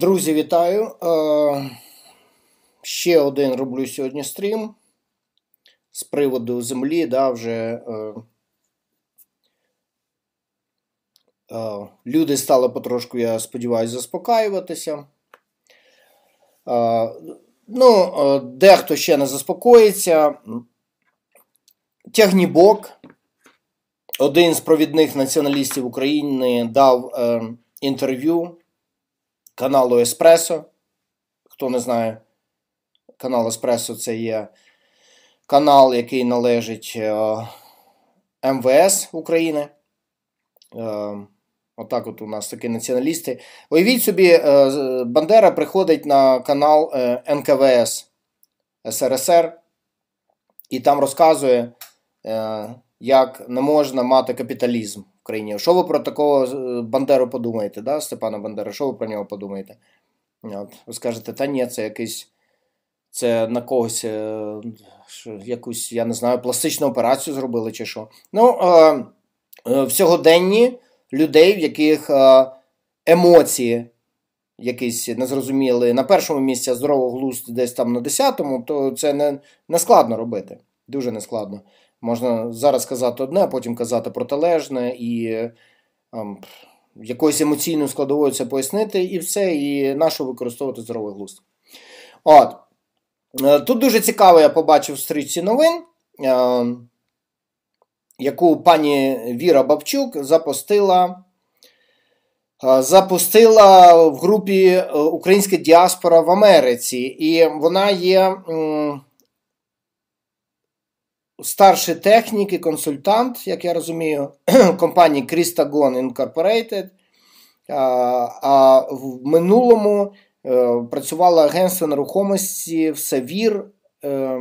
Друзі, вітаю. Е, ще один роблю сьогодні стрім з приводу землі, да, вже е, е, люди стали потрошку, я сподіваюся, заспокаюватися. Ну, дехто ще не заспокоїться. Тягнібок, один з провідних націоналістів України, дав інтерв'ю каналу Еспресо. Хто не знає, канал Еспресо це є канал, який належить е, МВС України. Е, отак от у нас такі націоналісти. Уявіть собі, е, Бандера приходить на канал НКВС СРСР і там розказує, як не можна мати капіталізм країні. Що ви про такого е, Бандеру подумаєте, да, Степана Бандера? Що ви про нього подумаєте? От, Ви скажете, та ні, це якийсь. Це на когось е, якусь, я не знаю, пластичну операцію зробили чи що. Ну, е, е, в сьогоденні людей, в яких е, емоції якісь незрозуміли, на першому місці здорового глузд десь там на десятому, то це не, не складно робити. Дуже нескладно. Можна зараз казати одне, а потім казати протилежне і ам, ем, якоюсь емоційною складовою це пояснити, і все, і нащо використовувати здоровий глузд. От. Е, тут дуже цікаво, я побачив в стрічці новин, ем, яку пані Віра Бабчук запустила. Е, запустила в групі е, Українська діаспора в Америці, і вона є старший технік і консультант, як я розумію, компанії Cristagon Incorporated. А в минулому е, працювало агентство нерухомості в Савір е,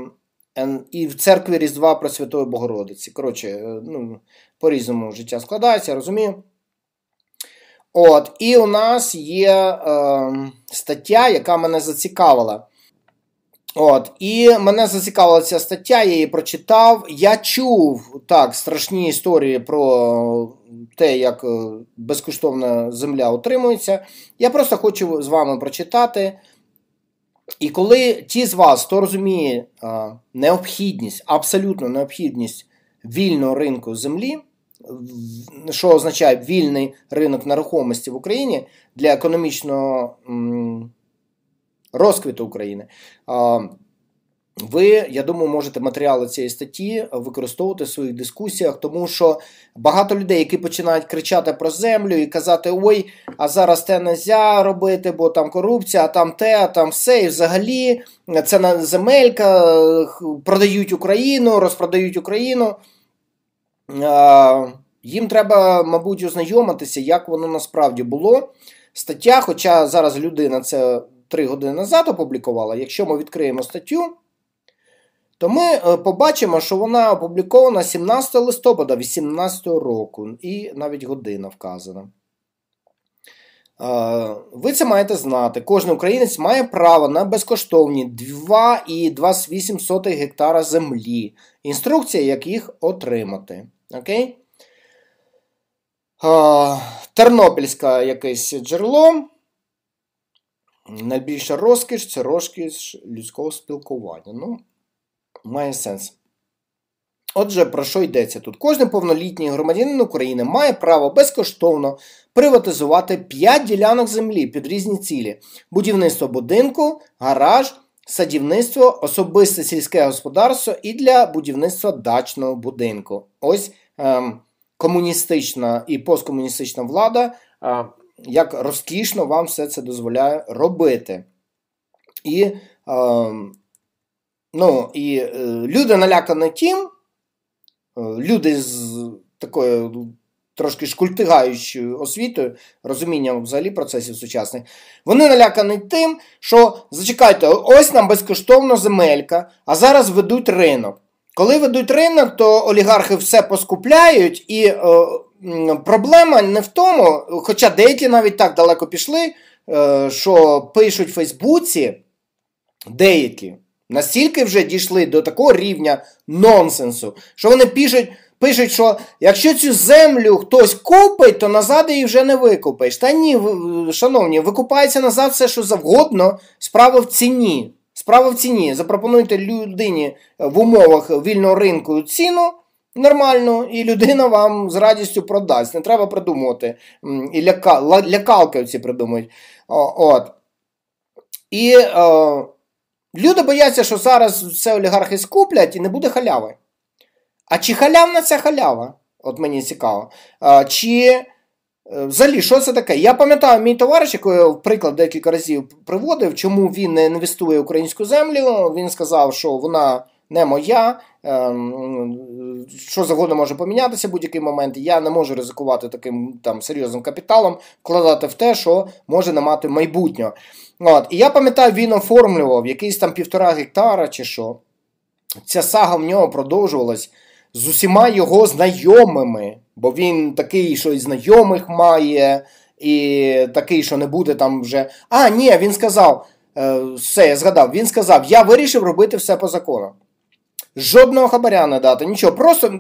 і в церкві Різдва Пресвятої Богородиці. Коротше, е, ну, по-різному життя складається, розумію. От, І у нас є е, стаття, яка мене зацікавила. От, і мене зацікавила ця стаття, я її прочитав. Я чув так страшні історії про те, як е, безкоштовна земля утримується. Я просто хочу з вами прочитати. І коли ті з вас, хто розуміє е, необхідність, абсолютно необхідність вільного ринку землі, що означає вільний ринок нерухомості в Україні для економічного розквіту України. Ви, я думаю, можете матеріали цієї статті використовувати в своїх дискусіях, тому що багато людей, які починають кричати про землю і казати: Ой, а зараз те не можна робити, бо там корупція, а там те, а там все. І взагалі це на земелька, продають Україну, розпродають Україну. Їм треба, мабуть, ознайомитися, як воно насправді було. Стаття, хоча зараз людина це 3 години назад опублікувала, якщо ми відкриємо статтю, то ми е, побачимо, що вона опублікована 17 листопада 2018 року, і навіть година вказана. Е, ви це маєте знати. Кожен українець має право на безкоштовні 2,28 гектара землі. Інструкція, як їх отримати. Окей? Е, Тернопільське якесь джерело найбільша розкіш це розкіш людського спілкування. Ну, має сенс. Отже, про що йдеться тут? Кожен повнолітній громадянин України має право безкоштовно приватизувати 5 ділянок землі під різні цілі: будівництво будинку, гараж, садівництво, особисте сільське господарство і для будівництва дачного будинку. Ось ем, комуністична і посткомуністична влада. Е, як розкішно вам все це дозволяє робити. І е, ну, і е, люди налякані тим, е, люди з такою трошки шкультигаючою освітою, розумінням взагалі процесів сучасних, вони налякані тим, що зачекайте, ось нам безкоштовно земелька, а зараз ведуть ринок. Коли ведуть ринок, то олігархи все поскупляють і. Е, проблема не в тому, хоча деякі навіть так далеко пішли, е, що пишуть в Фейсбуці, деякі настільки вже дійшли до такого рівня нонсенсу, що вони пишуть. Пишуть, що якщо цю землю хтось купить, то назад її вже не викупиш. Та ні, шановні, викупається назад все, що завгодно, справа в ціні. Справа в ціні. Запропонуйте людині в умовах вільного ринку ціну, Нормально, і людина вам з радістю продасть. Не треба придумувати. І ляка, лякалки оці придумують. От. І о, е, люди бояться, що зараз все олігархи скуплять і не буде халяви. А чи халявна ця халява? От мені цікаво. А, е, Чи е, взагалі що це таке? Я пам'ятаю, мій товариш, який я приклад декілька разів приводив, чому він не інвестує в українську землю. Він сказав, що вона не моя. Ем, що завгодно може помінятися в будь-який момент, я не можу ризикувати таким там серйозним капіталом, вкладати в те, що може не мати майбутнього. От. І я пам'ятаю, він оформлював якийсь там півтора гектара чи що. Ця сага в нього продовжувалась з усіма його знайомими, бо він такий, що і знайомих має, і такий, що не буде там вже. А, ні, він сказав, е, все, я згадав, він сказав, я вирішив робити все по закону жодного хабаря не дати, нічого. Просто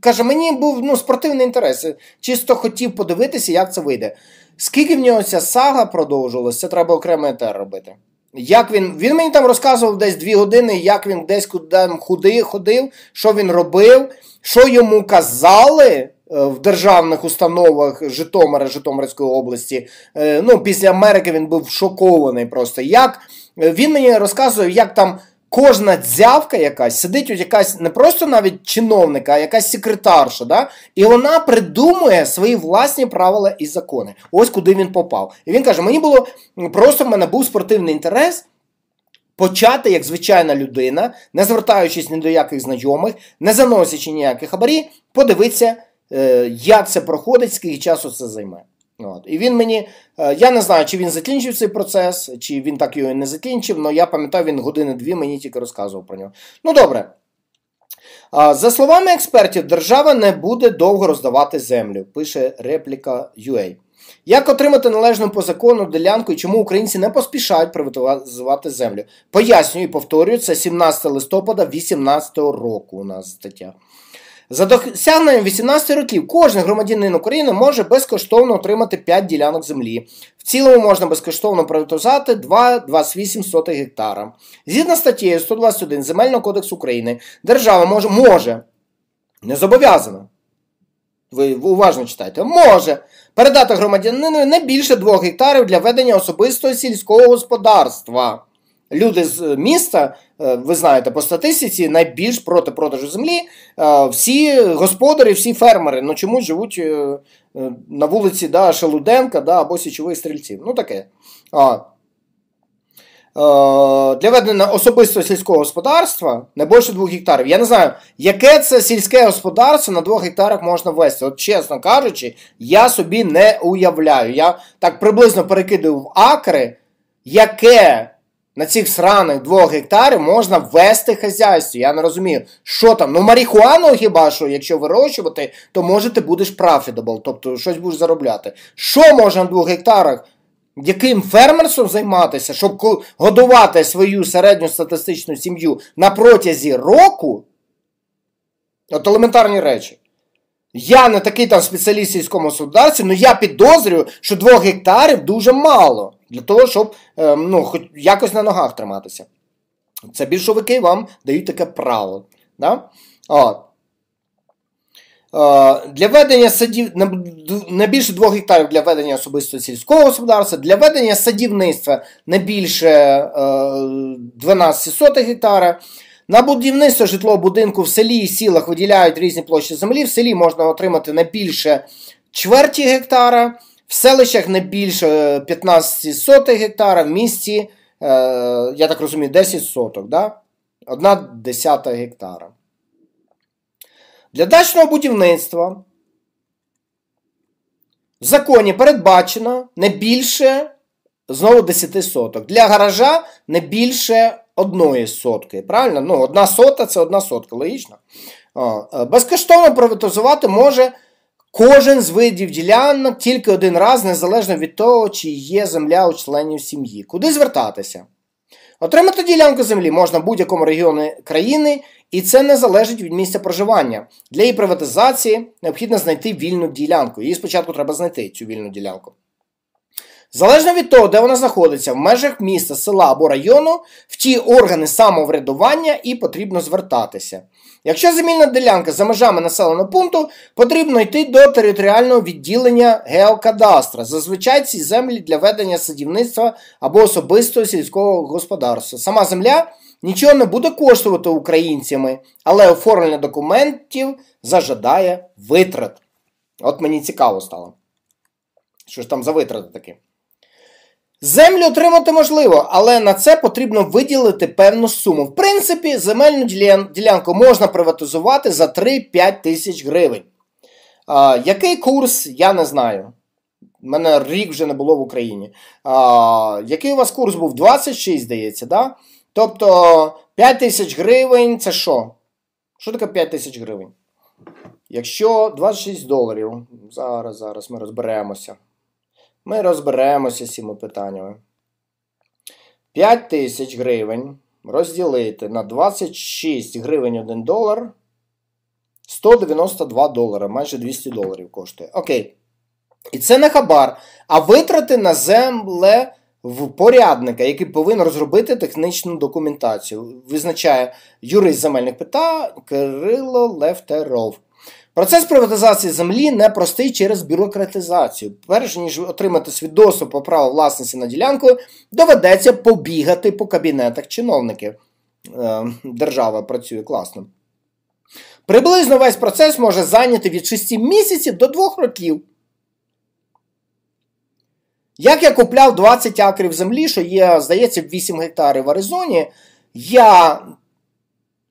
каже, мені був ну, спортивний інтерес. Чисто хотів подивитися, як це вийде. Скільки в нього ця сага продовжувалася, це треба окремий етер робити. Як він він мені там розказував десь дві години, як він десь куди худи ходив, що він робив, що йому казали е, в державних установах Житомира Житомирської області. Е, ну, після Америки він був шокований просто. Як е, він мені розказував, як там Кожна дзявка якась сидить от якась не просто навіть чиновника, а якась секретарша. да? І вона придумує свої власні правила і закони. Ось куди він попав. І він каже: мені було просто в мене був спортивний інтерес. Почати як звичайна людина, не звертаючись ні до яких знайомих, не заносячи ніяких хабарі, подивитися, е, як це проходить, скільки часу це займе. От. І він мені, е, я не знаю, чи він закінчив цей процес, чи він так його і не закінчив, але я пам'ятаю, він години-дві мені тільки розказував про нього. Ну добре. За словами експертів, держава не буде довго роздавати землю, пише репліка UA. Як отримати належну по закону ділянку і чому українці не поспішають приватизувати землю? Пояснюю і повторюю, це 17 листопада 2018 року у нас стаття. За досягненням 18 років кожен громадянин України може безкоштовно отримати 5 ділянок землі. В цілому можна безкоштовно приватизувати 2,28 гектара. Згідно статтєю 121 Земельного кодексу України, держава може, може не зобов'язана. Ви уважно читайте, може передати громадянину не більше 2 гектарів для ведення особистого сільського господарства. Люди з міста, е, ви знаєте, по статистиці найбільш проти продажу землі. Е, всі господарі, всі фермери ну чомусь живуть е, на вулиці да, Шелуденка да, або Січових стрільців. Ну таке. А. Для ведення особисто сільського господарства не більше 2 гектарів. Я не знаю, яке це сільське господарство на 2 гектарах можна ввести. От, чесно кажучи, я собі не уявляю. Я так приблизно перекидаю в акри, яке на цих сраних двох гектарів можна ввести хазяйство. Я не розумію, що там. Ну, марихуану хіба що, якщо вирощувати, то може ти будеш профідабл, тобто щось будеш заробляти. Що можна на двох гектарах? Яким фермерством займатися, щоб годувати свою середню статистичну сім'ю на протязі року? От елементарні речі. Я не такий там спеціаліст сільському господарстві, але ну, я підозрюю, що 2 гектарів дуже мало для того, щоб ем, ну, хоч якось на ногах триматися. Це більшовики вам дають таке право. Да? От. Е, для ведення садів не більше 2 гектарів для ведення особисто сільського господарства, для ведення садівництва не більше 12 е, гектара. На будівництво житлового будинку в селі і сілах виділяють різні площі землі. В селі можна отримати не більше чверті гектара. В селищах не більше 15 е, сотих гектара, в місті, е, я так розумію, 10 соток. да? Одна десята гектара. Для дачного будівництва в законі передбачено не більше знову 10 соток. Для гаража не більше 1 сотки. Правильно? Ну, одна сота це 1 сотка, логічно. Е, безкоштовно приватизувати може Кожен з видів ділянок тільки один раз, незалежно від того, чи є земля у членів сім'ї. Куди звертатися? Отримати ділянку землі можна в будь-якому регіоні країни, і це не залежить від місця проживання. Для її приватизації необхідно знайти вільну ділянку. Її спочатку треба знайти цю вільну ділянку. Залежно від того, де вона знаходиться, в межах міста, села або району, в ті органи самоврядування і потрібно звертатися. Якщо земельна ділянка за межами населеного пункту, потрібно йти до територіального відділення геокадастра. Зазвичай ці землі для ведення садівництва або особистого сільського господарства. Сама земля нічого не буде коштувати українцями, але оформлення документів зажадає витрат. От мені цікаво стало. Що ж там за витрати такі? Землю отримати можливо, але на це потрібно виділити певну суму. В принципі, земельну ділянку можна приватизувати за 3-5 тисяч гривень. Який курс, я не знаю. У мене рік вже не було в Україні. А, Який у вас курс був? 26, здається, да? Тобто 5 тисяч гривень це що? Що таке 5 тисяч гривень? Якщо 26 доларів, зараз, зараз ми розберемося. Ми розберемося з цими питаннями. 5 тисяч гривень розділити на 26 гривень 1 долар. 192 долара, майже 200 доларів коштує. Окей. І це не хабар. А витрати на земле в порядника, який повинен розробити технічну документацію. Визначає юрист земельних питань Кирило Левтеров. Процес приватизації землі непростий через бюрократизацію. Перш ніж отримати свідоцтво по праву власності на ділянку, доведеться побігати по кабінетах чиновників. Е, держава працює класно. Приблизно весь процес може зайняти від 6 місяців до 2 років. Як я купляв 20 акрів землі, що є, здається, 8 гектарів в Аризоні, я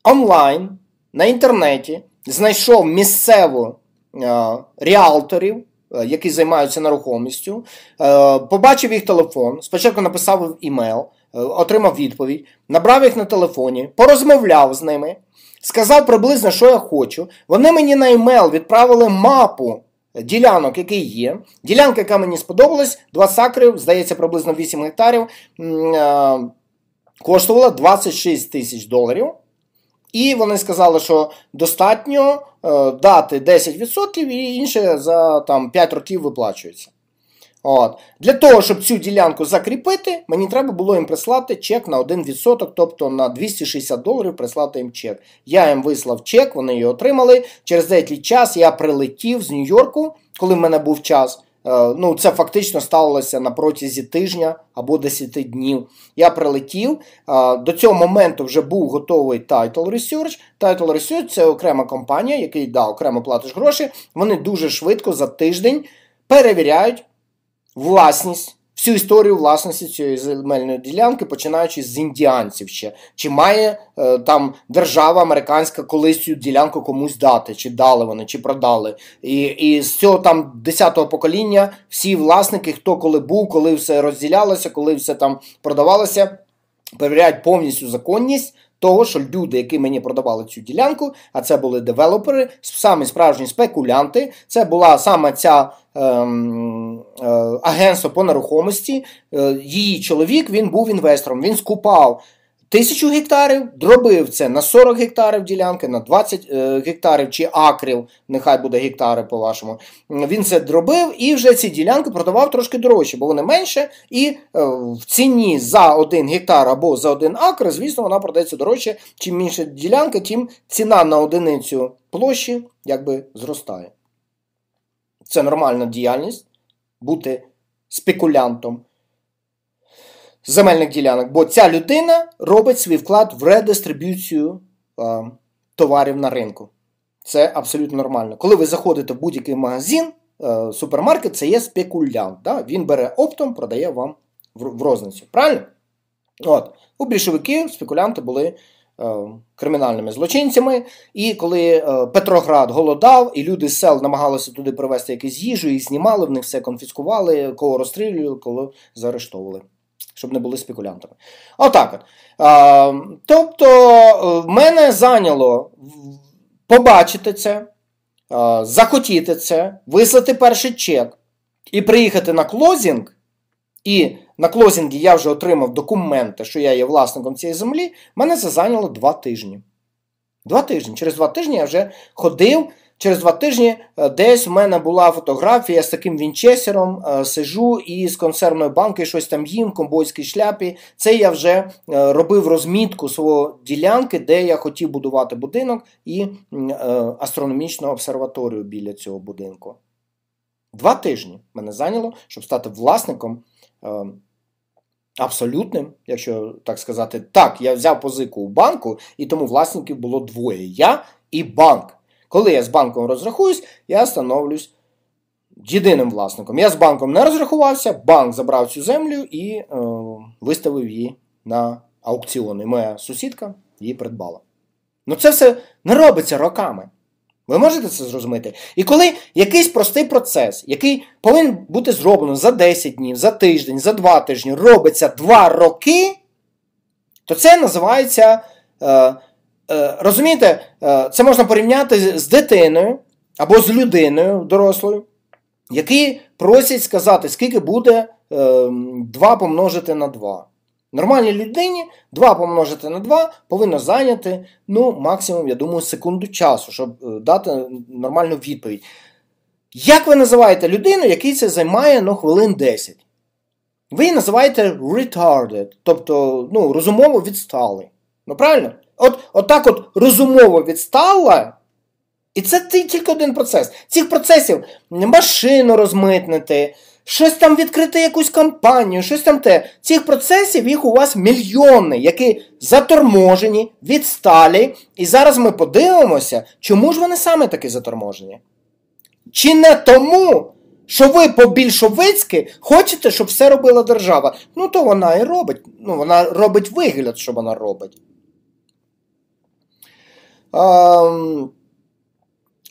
онлайн на інтернеті знайшов місцеву е, ріалторів, е, які займаються нерухомістю, е, побачив їх телефон, спочатку написав імейл, отримав відповідь, набрав їх на телефоні, порозмовляв з ними, сказав приблизно, що я хочу. Вони мені на імейл відправили мапу. Ділянок, який є. Ділянка, яка мені сподобалась, 20 акрів, здається, приблизно 8 гектарів, коштувала 26 тисяч доларів. І вони сказали, що достатньо е, дати 10% і інше за там, 5 років виплачується. От. Для того, щоб цю ділянку закріпити, мені треба було їм прислати чек на 1%, тобто на 260 доларів прислати їм чек. Я їм вислав чек, вони його отримали. Через деякий час я прилетів з Нью-Йорку, коли в мене був час. Е, ну, це фактично сталося на протязі тижня або 10 днів. Я прилетів. Е, до цього моменту вже був готовий Title Research. Title Research – це окрема компанія, який да, окремо платиш гроші. Вони дуже швидко за тиждень перевіряють власність всю історію власності цієї земельної ділянки, починаючи з індіанців ще. Чи має е, там держава американська колись цю ділянку комусь дати, чи дали вони, чи продали. І і з цього там 10-го покоління всі власники, хто коли був, коли все розділялося, коли все там продавалося, перевіряють повністю законність того, що люди, які мені продавали цю ділянку, а це були девелопери, самі справжні спекулянти, це була саме ця ем, е, агентство по нерухомості. Е, її чоловік він був інвестором, він скупав тисячу гектарів, дробив це на 40 гектарів ділянки, на 20 е, гектарів чи акрів, нехай буде гектари по-вашому. Він це дробив і вже ці ділянки продавав трошки дорожче, бо вони менше. І е, в ціні за 1 гектар або за 1 акр, звісно, вона продається дорожче. Чим менше ділянка, тим ціна на одиницю площі якби зростає. Це нормальна діяльність бути спекулянтом земельних ділянок, бо ця людина робить свій вклад в редистриб'юцію е, товарів на ринку. Це абсолютно нормально. Коли ви заходите в будь-який магазин, е, супермаркет це є спекулянт. Да? Він бере оптом, продає вам в, в розницю. Правильно? От. У більшовиків спекулянти були. Е, кримінальними злочинцями, і коли е, Петроград голодав, і люди з сел намагалися туди привезти якусь їжу, їх знімали, в них все конфіскували, кого розстрілювали, кого заарештовували щоб не були спекулянтами. Отак от. А, Тобто, е, мене зайняло побачити це, а, е, захотіти це, вислати перший чек і приїхати на клозінг. І на клозінгі я вже отримав документи, що я є власником цієї землі. Мене це зайняло два тижні. Два тижні. Через два тижні я вже ходив. Через два тижні е, десь у мене була фотографія з таким вінчесером, е, сижу і з консервної банки щось там їм, комбойській шляпі. Це я вже е, робив розмітку своєї ділянки, де я хотів будувати будинок і астрономічну обсерваторію біля цього будинку. Два тижні мене зайняло, щоб стати власником. Абсолютним, якщо так сказати, так, я взяв позику у банку, і тому власників було двоє: я і банк. Коли я з банком розрахуюсь, я становлюсь єдиним власником. Я з банком не розрахувався, банк забрав цю землю і е, виставив її на аукціон. І моя сусідка її придбала. Ну це все не робиться роками. Ви можете це зрозуміти? І коли якийсь простий процес, який повинен бути зроблено за 10 днів, за тиждень, за 2 тижні, робиться 2 роки, то це називається. Е, Е, розумієте, е, це можна порівняти з дитиною або з людиною дорослою, які просять сказати, скільки буде 2 е, помножити на 2. Нормальній людині 2 помножити на 2 повинно зайняти ну, максимум, я думаю, секунду часу, щоб дати нормальну відповідь. Як ви називаєте людину, який це займає ну, хвилин 10? Ви її називаєте retarded, тобто ну, розумово відсталий. Ну правильно? От, от так от розумово відстала. І це тільки один процес. Цих процесів машину розмитнити, щось там відкрити якусь кампанію, щось там те. Цих процесів їх у вас мільйони, які заторможені, відсталі. І зараз ми подивимося, чому ж вони саме такі заторможені. Чи не тому, що ви по-більшовицьки хочете, щоб все робила держава? Ну, то вона і робить. Ну, Вона робить вигляд, що вона робить. Ем,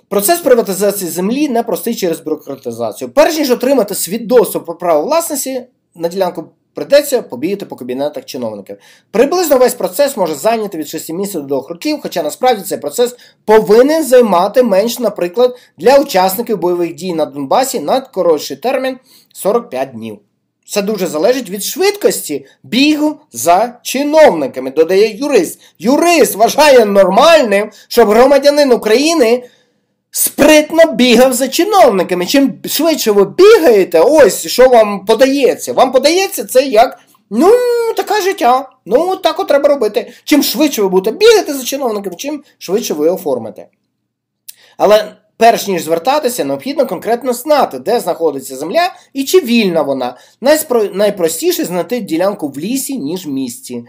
процес приватизації землі не простий через бюрократизацію. Перш ніж отримати свідоцтво про право власності, на ділянку придеться побігати по кабінетах чиновників. Приблизно весь процес може зайняти від 6 місяців до 2 років, хоча насправді цей процес повинен займати менш, наприклад, для учасників бойових дій на Донбасі на коротший термін 45 днів. Це дуже залежить від швидкості бігу за чиновниками, додає юрист. Юрист вважає нормальним, щоб громадянин України спритно бігав за чиновниками. Чим швидше ви бігаєте, ось що вам подається. Вам подається це як ну, таке життя. Ну, так от треба робити. Чим швидше ви будете бігати за чиновниками, чим швидше ви оформите. Але Перш ніж звертатися, необхідно конкретно знати, де знаходиться земля і чи вільна вона. Найспро... Найпростіше знайти ділянку в лісі, ніж в місті.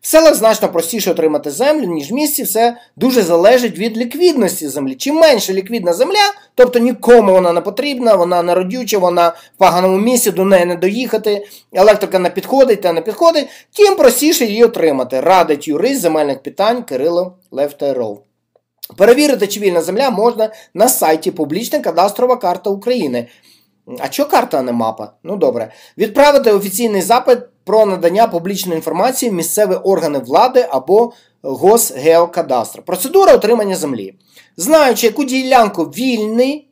В селах значно простіше отримати землю, ніж в місті, все дуже залежить від ліквідності землі. Чим менше ліквідна земля, тобто нікому вона не потрібна, вона не родюча, вона в поганому місці, до неї не доїхати, електрика не підходить та не підходить, тим простіше її отримати, радить юрист земельних питань Кирило Левтеров. Перевірити, чи вільна земля можна на сайті публічна кадастрова карта України. А чого карта, а не мапа? Ну добре. Відправити офіційний запит про надання публічної інформації в місцеві органи влади або Госгеокадастр. Процедура отримання землі. Знаючи, яку ділянку вільний,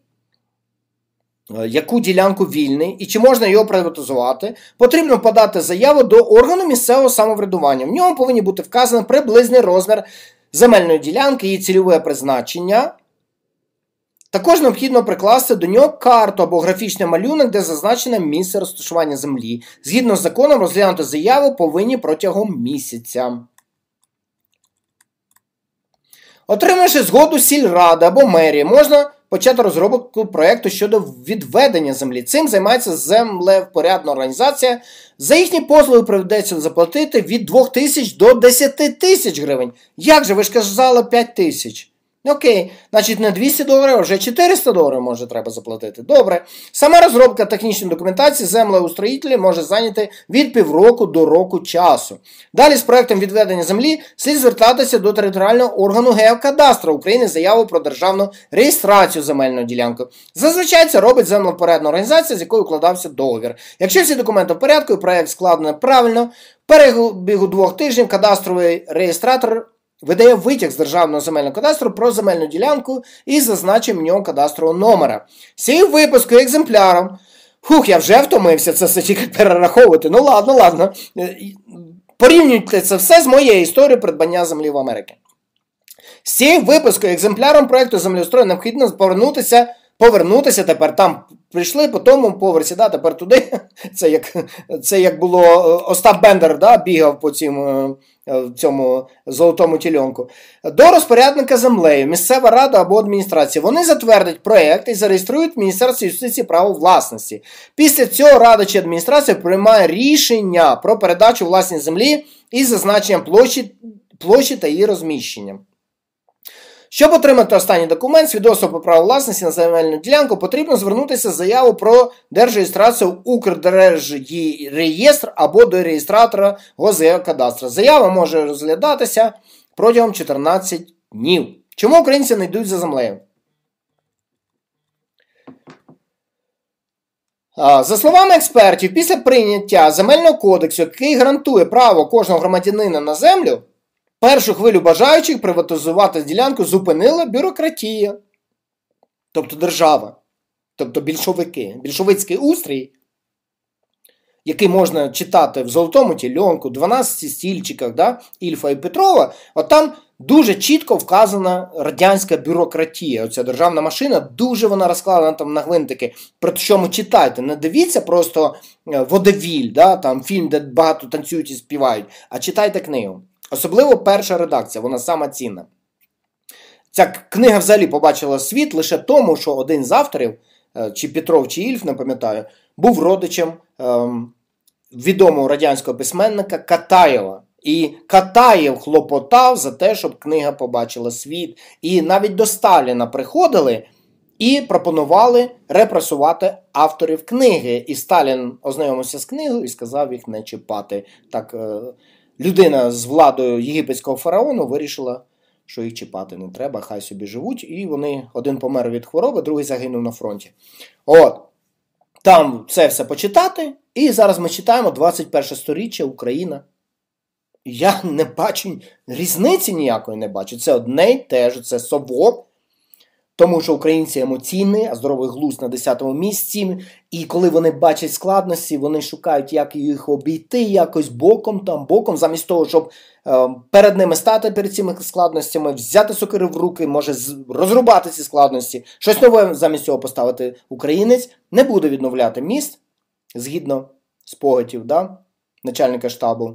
е, яку ділянку вільний і чи можна його приватизувати, потрібно подати заяву до органу місцевого самоврядування. В ньому повинні бути вказаний приблизний розмір земельної ділянки, її цільове призначення. Також необхідно прикласти до нього карту або графічний малюнок, де зазначено місце розташування землі. Згідно з законом, розглянути заяву повинні протягом місяця. Отримавши згоду сільради або мерії, можна почато розробку проекту щодо відведення землі. Цим займається землевпорядна організація. За їхні послуги приведеться заплатити від 2 тисяч до 10 тисяч гривень. Як же ви ж казали 5 тисяч? Окей, значить, не 200 доларів, а вже 400 доларів може треба заплатити. Добре. Сама розробка технічної документації землеустроїтелі може зайняти від півроку до року часу. Далі з проектом відведення землі слід звертатися до територіального органу Геокадастра України заяву про державну реєстрацію земельної ділянки. Зазвичай це робить землевпорядна організація, з якою укладався договір. Якщо всі документи в порядку і проект складено правильно, перебігу двох тижнів кадастровий реєстратор видає витяг з державного земельного кадастру про земельну ділянку і зазначив в нього кадастрового номера. Сів виписку екземпляром. Фух, я вже втомився це все тільки перераховувати. Ну ладно, ладно. Е, порівнюйте це все з моєю історією придбання землі в Америці. З цією випискою екземпляром проєкту землеустрою необхідно повернутися повернутися тепер там. Прийшли по тому поверсі, да, тепер туди. Це як це як було е, Остап Бендер да, бігав по цьому, е, е, цьому золотому тіленку. До розпорядника землею, місцева рада або адміністрація. Вони затвердять проєкт і зареєструють в Міністерстві юстиції право власності. Після цього рада чи адміністрація приймає рішення про передачу власній землі із зазначенням площі, площі та її розміщенням. Щоб отримати останній документ, свідоцтво по право власності на земельну ділянку, потрібно звернутися з заяву про держреєстрацію в Укрдержреєстр або до реєстратора кадастра. Заява може розглядатися протягом 14 днів. Чому українці не йдуть за землею? За словами експертів, після прийняття земельного кодексу, який гарантує право кожного громадянина на землю. Першу хвилю бажаючих приватизувати ділянку зупинила бюрократія, тобто держава, тобто більшовики, більшовицький устрій, який можна читати в Золотому Тільонку, 12 стільчиках да, Ільфа і Петрова, от там дуже чітко вказана радянська бюрократія. Оця державна машина, дуже вона розкладена там на гвинтики. Про що ми читайте, не дивіться просто е, водовіль, да, там фільм, де багато танцюють і співають, а читайте книгу. Особливо перша редакція, вона сама цінна. Ця книга взагалі побачила світ лише тому, що один з авторів, е, чи Петров, чи Ільф, не пам'ятаю, був родичем ем, відомого радянського письменника Катаєва. І Катаєв хлопотав за те, щоб книга побачила світ. І навіть до Сталіна приходили і пропонували репресувати авторів книги. І Сталін ознайомився з книгою і сказав їх не чіпати. Так... Е людина з владою єгипетського фараону вирішила, що їх чіпати не треба, хай собі живуть. І вони один помер від хвороби, другий загинув на фронті. От. Там це все почитати. І зараз ми читаємо 21 сторіччя Україна. Я не бачу різниці ніякої не бачу. Це одне й те ж, це совок. Тому що українці емоційні, а здоровий глузд на 10-му місці. І коли вони бачать складності, вони шукають, як їх обійти якось боком там, боком, замість того, щоб е, перед ними стати перед цими складностями, взяти сокири в руки, може розрубати ці складності, щось нове замість цього поставити українець, не буде відновляти міст згідно спогадів да, начальника штабу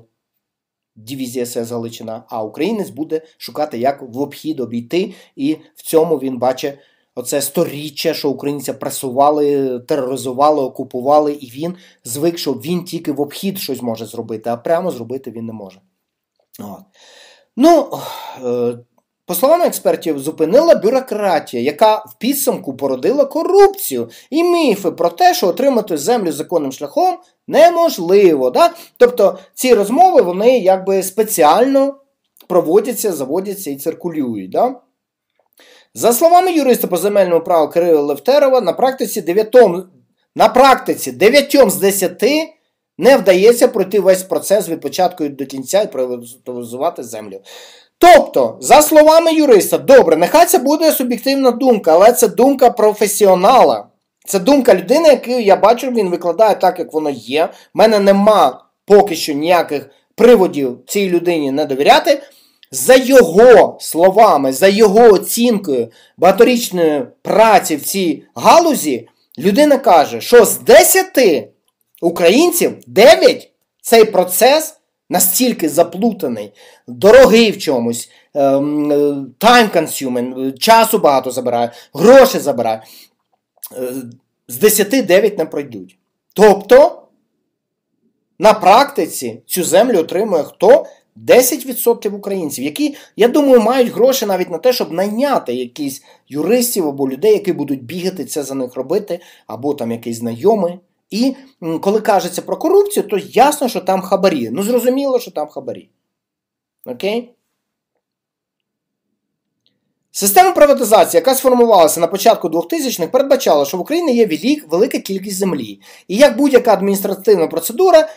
дивізія СС Галичина, а українець буде шукати, як в обхід обійти, і в цьому він бачить оце сторіччя, що українця пресували, тероризували, окупували, і він звик, що він тільки в обхід щось може зробити, а прямо зробити він не може. От. Ну, е, по словам експертів, зупинила бюрократія, яка в підсумку породила корупцію і міфи про те, що отримати землю законним шляхом неможливо. Да? Тобто ці розмови вони якби спеціально проводяться, заводяться і циркулюють. Да? За словами юриста по земельному праву Кирила Левтерова, на практиці 9, на практиці 9 з 10 не вдається пройти весь процес від початку до кінця і приватизувати землю. Тобто, за словами юриста, добре, нехай це буде суб'єктивна думка, але це думка професіонала. Це думка людини, яку я бачу, він викладає так, як воно є. У мене нема поки що ніяких приводів цій людині не довіряти. За його словами, за його оцінкою багаторічної праці в цій галузі, людина каже, що з 10 українців 9 цей процес Настільки заплутаний, дорогий в чомусь, ем, е, time consuming, часу багато забирає, гроші забирає. Е, з 10 9 не пройдуть. Тобто, на практиці цю землю отримує хто? 10% українців, які, я думаю, мають гроші навіть на те, щоб найняти якісь юристів або людей, які будуть бігати це за них робити, або там якийсь знайомий. І коли кажеться про корупцію, то ясно, що там хабарі. Ну, зрозуміло, що там хабарі. Окей? Система приватизації, яка сформувалася на початку 2000-х, передбачала, що в Україні є велика кількість землі. І як будь-яка адміністративна процедура,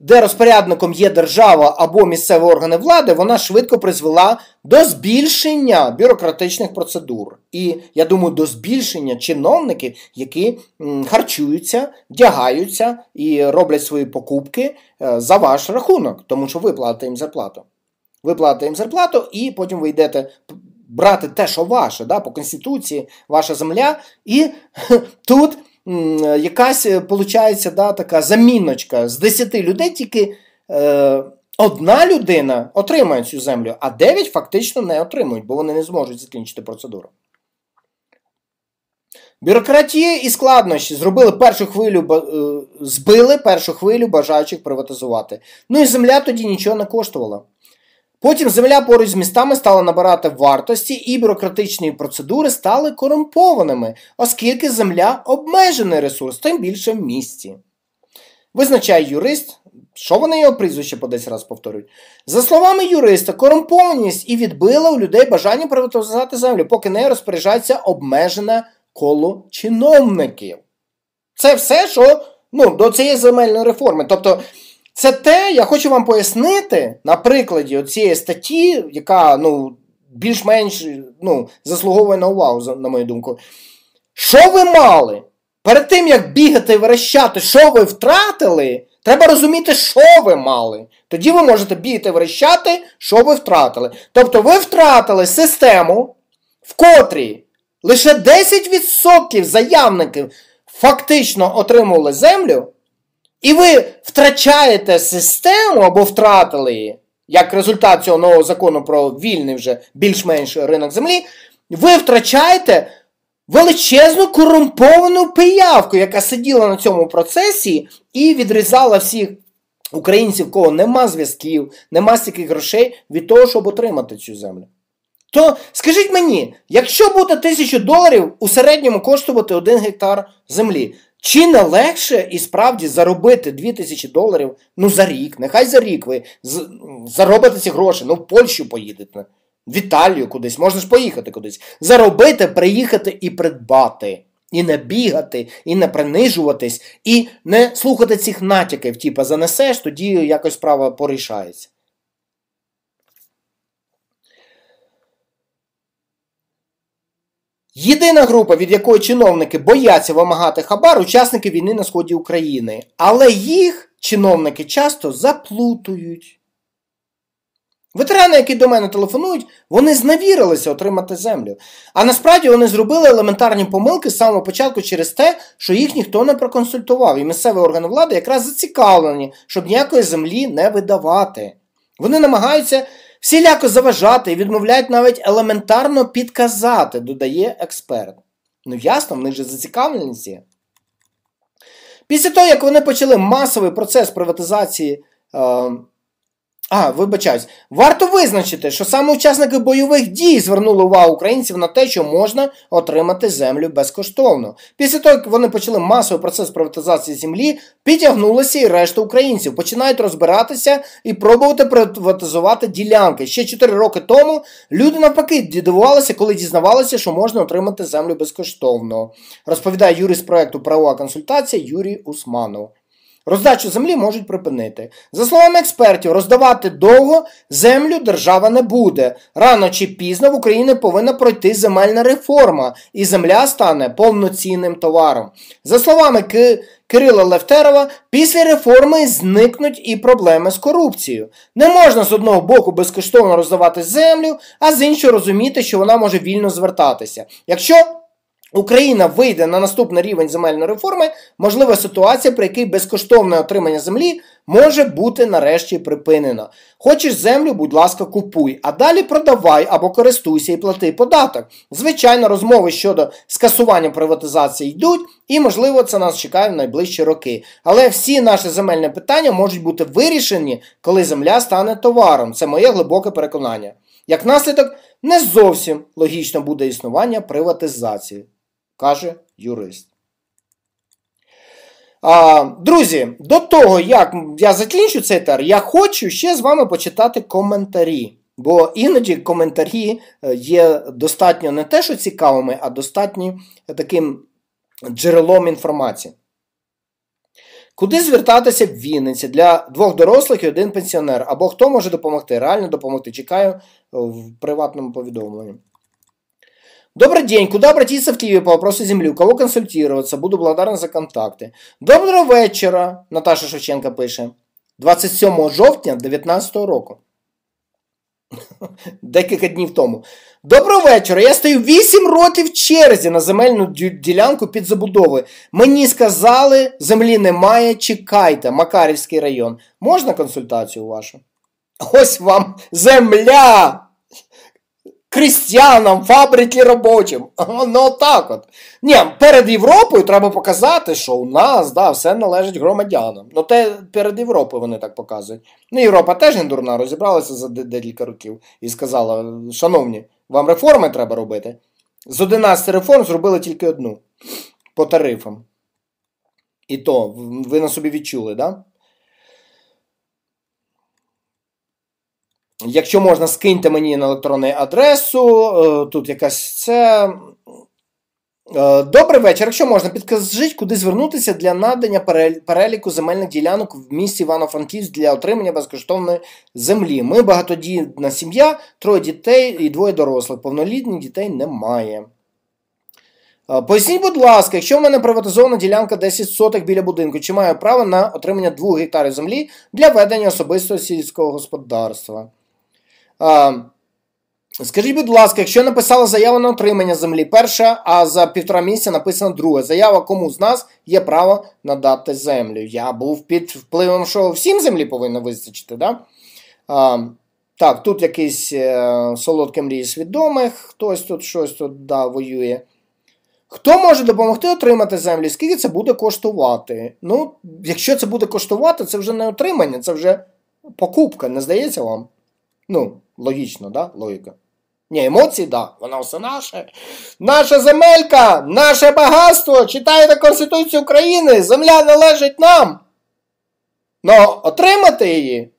де розпорядником є держава або місцеві органи влади, вона швидко призвела до збільшення бюрократичних процедур. І я думаю, до збільшення чиновників, які харчуються, вдягаються і роблять свої покупки е, за ваш рахунок, тому що ви платите їм зарплату. Ви платите їм зарплату, і потім ви йдете. Брати те, що ваше, да, по Конституції, ваша земля, і тут Е, якась е, получається, да, така заміночка з 10 людей, тільки е, одна людина отримає цю землю, а 9 фактично не отримують, бо вони не зможуть закінчити процедуру. Бюрократія і складнощі зробили першу хвилю, е, збили першу хвилю бажаючих приватизувати. Ну і земля тоді нічого не коштувала. Потім земля поруч з містами стала набирати вартості і бюрократичні процедури стали корумпованими, оскільки земля обмежений ресурс, тим більше в місті. Визначає юрист, що вони його прізвище по 10 раз повторюють. За словами юриста, корумпованість і відбила у людей бажання приватизувати землю, поки нею розпоряджається обмежене коло чиновників. Це все, що ну, до цієї земельної реформи. Тобто. Це те, я хочу вам пояснити на прикладі цієї статті, яка ну, більш-менш ну, заслуговує на увагу, на мою думку. Що ви мали? Перед тим, як бігати і верещати, що ви втратили, треба розуміти, що ви мали. Тоді ви можете бігати і верещати, що ви втратили. Тобто ви втратили систему, в котрій лише 10% заявників фактично отримували землю. І ви втрачаєте систему або втратили її, як результат цього нового закону про вільний вже більш-менш ринок землі, ви втрачаєте величезну корумповану пиявку, яка сиділа на цьому процесі і відрізала всіх українців, кого нема зв'язків, нема стільки грошей від того, щоб отримати цю землю. То скажіть мені, якщо буде тисячу доларів у середньому коштувати один гектар землі, чи не легше і справді заробити 2000 доларів ну за рік? Нехай за рік ви заробите ці гроші, ну в Польщу поїдете, в Італію кудись, можна ж поїхати кудись. Заробити, приїхати і придбати. І не бігати, і не принижуватись, і не слухати цих натяків, типу занесеш, тоді якось справа порішається. Єдина група, від якої чиновники бояться вимагати хабар, учасники війни на сході України. Але їх чиновники часто заплутують. Ветерани, які до мене телефонують, вони зневірилися отримати землю. А насправді вони зробили елементарні помилки з самого початку через те, що їх ніхто не проконсультував, і місцеві органи влади якраз зацікавлені, щоб ніякої землі не видавати. Вони намагаються всіляко заважати і відмовляють навіть елементарно підказати, додає експерт. Ну ясно, в них же зацікавленість Після того, як вони почали масовий процес приватизації е, а, вибачаюсь, варто визначити, що саме учасники бойових дій звернули увагу українців на те, що можна отримати землю безкоштовно. Після того, як вони почали масовий процес приватизації землі, підтягнулися і решта українців, починають розбиратися і пробувати приватизувати ділянки. Ще 4 роки тому люди навпаки дивувалися, коли дізнавалися, що можна отримати землю безкоштовно. Розповідає юрист проекту правова консультація Юрій Усманов. Роздачу землі можуть припинити. За словами експертів, роздавати довго землю держава не буде. Рано чи пізно в Україні повинна пройти земельна реформа, і земля стане повноцінним товаром. За словами Ки. Кирила Левтерова, після реформи зникнуть і проблеми з корупцією. Не можна з одного боку безкоштовно роздавати землю, а з іншого розуміти, що вона може вільно звертатися, якщо Україна вийде на наступний рівень земельної реформи, можлива ситуація, при якій безкоштовне отримання землі може бути нарешті припинено. Хочеш землю, будь ласка, купуй, а далі продавай або користуйся і плати податок. Звичайно, розмови щодо скасування приватизації йдуть, і, можливо, це нас чекає в найближчі роки. Але всі наші земельні питання можуть бути вирішені, коли земля стане товаром. Це моє глибоке переконання. Як наслідок, не зовсім логічно буде існування приватизації каже юрист. А, Друзі, до того, як я закінчу цей тер, я хочу ще з вами почитати коментарі. Бо іноді коментарі е, є достатньо не те, що цікавими, а достатньо таким джерелом інформації. Куди звертатися в Вінниці для двох дорослих і один пенсіонер? Або хто може допомогти? Реально допомогти. Чекаю в приватному повідомленні. Добрый день. Куда обратиться в Киеве по вопросу земли? У кого консультироваться? Буду благодарна за контакти. Доброго вечора, Наташа Шевченка пише. 27 жовтня 2019 року. Декілька днів тому. Доброго вечора. Я стою 8 років в черзі на земельну ділянку під забудовою. Мені сказали, землі немає, чекайте, Макарівський район. Можна консультацію вашу? Ось вам земля! крістянам, фабриці робочим. Ну так от. Ні, перед Європою треба показати, що у нас да, все належить громадянам. Ну те перед Європою вони так показують. Ну, Європа теж не дурна, розібралася за декілька років і сказала: шановні, вам реформи треба робити. З 11 реформ зробили тільки одну по тарифам. І то, ви на собі відчули, да? Якщо можна, скиньте мені на електронну адресу. Е, тут якась це. Е, добрий вечір. Якщо можна, підкажіть, куди звернутися для надання переліку земельних ділянок в місті Івано-Франківськ для отримання безкоштовної землі. Ми багатодітна сім'я, троє дітей і двоє дорослих. Повнолітніх дітей немає. Е, поясніть, будь ласка, якщо в мене приватизована ділянка 10 соток біля будинку, чи маю право на отримання 2 гектарів землі для ведення особистого сільського господарства? Скажіть, будь ласка, якщо написала заяву на отримання землі перша, а за півтора місяця написана друга заява, кому з нас є право надати землю? Я був під впливом, що всім землі повинно вистачити. да? А, Так, тут якийсь е, солодке мрії свідомих, хтось тут щось тут да, воює. Хто може допомогти отримати землі? Скільки це буде коштувати? Ну, якщо це буде коштувати, це вже не отримання, це вже покупка, не здається вам? Ну, логічно, да? Логіка. Ні, емоції, да, вона все наше. Наша земелька, наше багатство. Читайте Конституцію України, земля належить нам. Но отримати її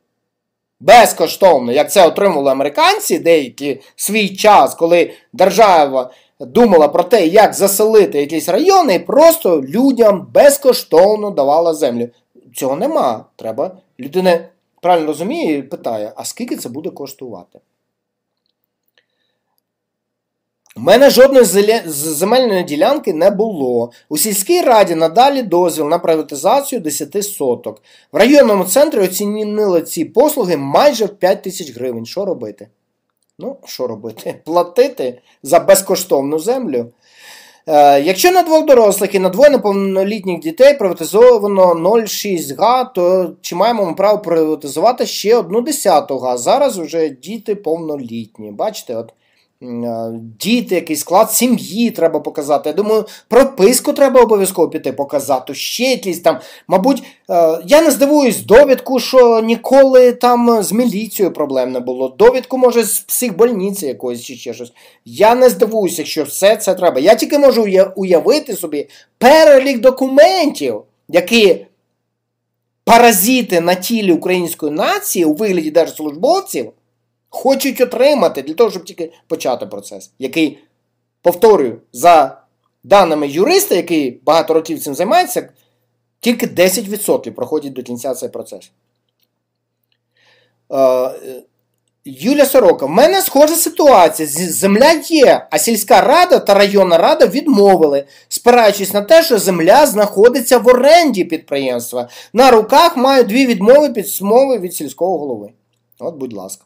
безкоштовно, як це отримували американці деякі свій час, коли держава думала про те, як заселити якісь райони, і просто людям безкоштовно давала землю. Цього нема. Треба людина правильно розуміє і питає, а скільки це буде коштувати? У мене жодної земельної ділянки не було. У сільській раді надалі дозвіл на приватизацію 10 соток. В районному центрі оцінили ці послуги майже в 5 тисяч гривень. Що робити? Ну, що робити? Платити за безкоштовну землю? Е, якщо на двох дорослих і на двоє неповнолітніх дітей приватизовано 0,6 га, то чи маємо ми право приватизувати ще одну десяту га? Зараз вже діти повнолітні. Бачите, от діти, якийсь склад сім'ї треба показати. Я думаю, прописку треба обов'язково піти показати. Ще якісь там, мабуть, е, я не здивуюсь довідку, що ніколи там з міліцією проблем не було. Довідку, може, з психбольниці якоїсь чи ще щось. Я не здивуюся, що все це треба. Я тільки можу уявити собі перелік документів, які. Паразити на тілі української нації у вигляді держслужбовців хочуть отримати для того, щоб тільки почати процес, який, повторюю, за даними юриста, який багато років цим займається, тільки 10% проходять до кінця цей процес. Е, Юля Сорока, в мене схожа ситуація. Земля є, а сільська рада та районна рада відмовили, спираючись на те, що земля знаходиться в оренді підприємства. На руках маю дві відмови під від сільського голови. От, будь ласка.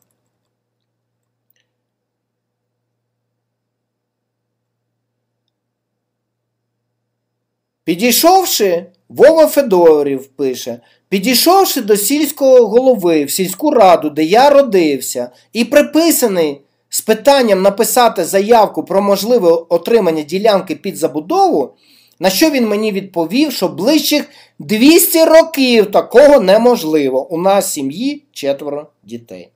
Підійшовши, Вова Федорів пише, підійшовши до сільського голови в сільську раду, де я родився, і приписаний з питанням написати заявку про можливе отримання ділянки під забудову, на що він мені відповів, що ближчих 200 років такого неможливо. У нас в сім'ї четверо дітей.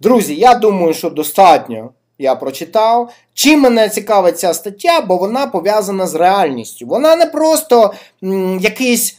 Друзі, я думаю, що достатньо я прочитав. Чим мене цікавить ця стаття, бо вона пов'язана з реальністю. Вона не просто м, якийсь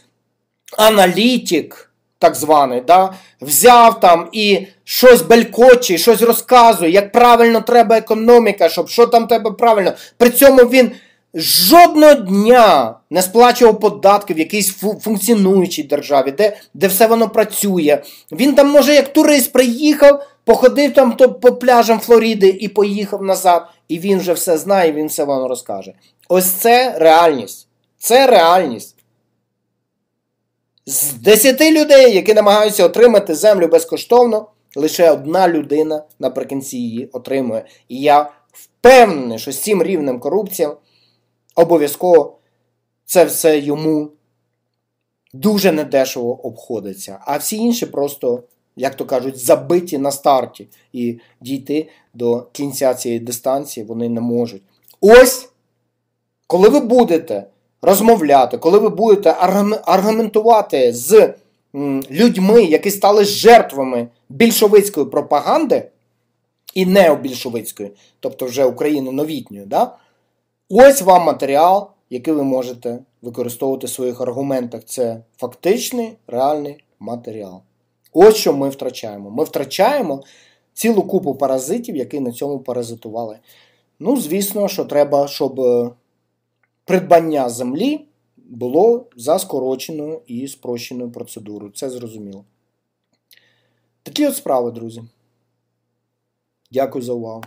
аналітик, так званий, да, взяв там і щось белькоче, щось розказує, як правильно треба економіка, щоб що там треба правильно. При цьому він. Жодного дня не сплачував податки в якійсь функціонуючій державі, де де все воно працює. Він там, може, як турист приїхав, Походив там по пляжам Флоріди і поїхав назад, і він вже все знає, він все вам розкаже. Ось це реальність. Це реальність. З 10 людей, які намагаються отримати землю безкоштовно, лише одна людина наприкінці її отримує. І я впевнений, що з цим рівнем корупції обов'язково це все йому дуже недешево обходиться. А всі інші просто як то кажуть, забиті на старті і дійти до кінця цієї дистанції вони не можуть. Ось, коли ви будете розмовляти, коли ви будете аргументувати з людьми, які стали жертвами більшовицької пропаганди і необільшовицької, тобто вже України новітньої, да? ось вам матеріал, який ви можете використовувати в своїх аргументах. Це фактичний реальний матеріал. Ось що ми втрачаємо. Ми втрачаємо цілу купу паразитів, які на цьому паразитували. Ну, звісно, що треба, щоб е, придбання землі було за скороченою і спрощеною процедурою. Це зрозуміло. Такі от справи, друзі. Дякую за увагу.